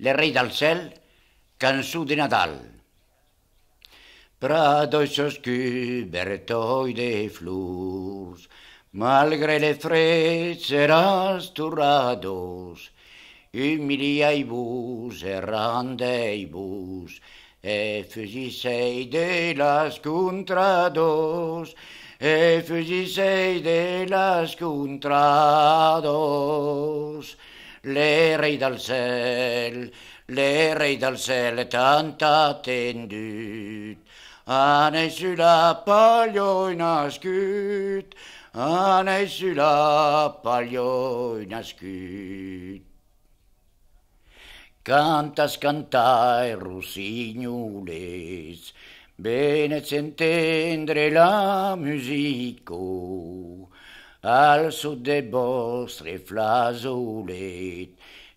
le rei del Cel, cançó de Nadal. Prados oscurs, bertoi de flors, malgré les frais seràs torrados, humiliai-vos e rendei-vos, e fugissei de las contrados, e fugissei de las contrados. le rei dal dans le rei dal ciel, les rayes dans le ciel, tant attendues. Anne sulla paljon askyt, anne sulla paljon ascut. Cantas cantai rusignules, bene s'entendre la musico. alltså det borstri flazolet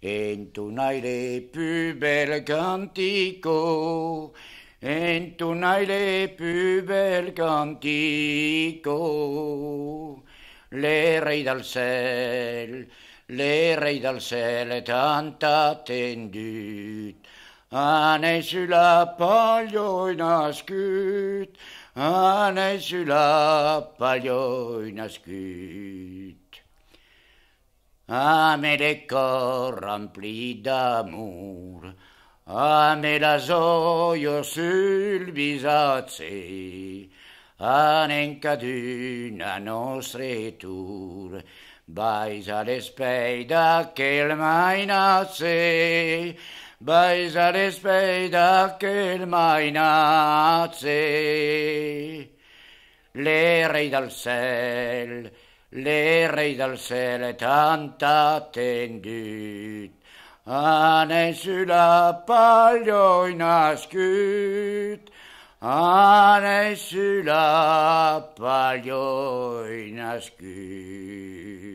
entonaile bel cantico entonaile pubel cantico le rei dal ciel le rei dal ciel tanta attendut An ne sul la pallo nascut an sul la paio nascut a me deò remplis d'amour a me las zoio sul visat a enenca unanno retour bai a l'espèi d daque mai. Beisares peidacchel mai nace. Le rei dal ciel, le rei dal ciel et anta tendut. Ane sulla paglioi nascut, ane sulla paglioi nascut.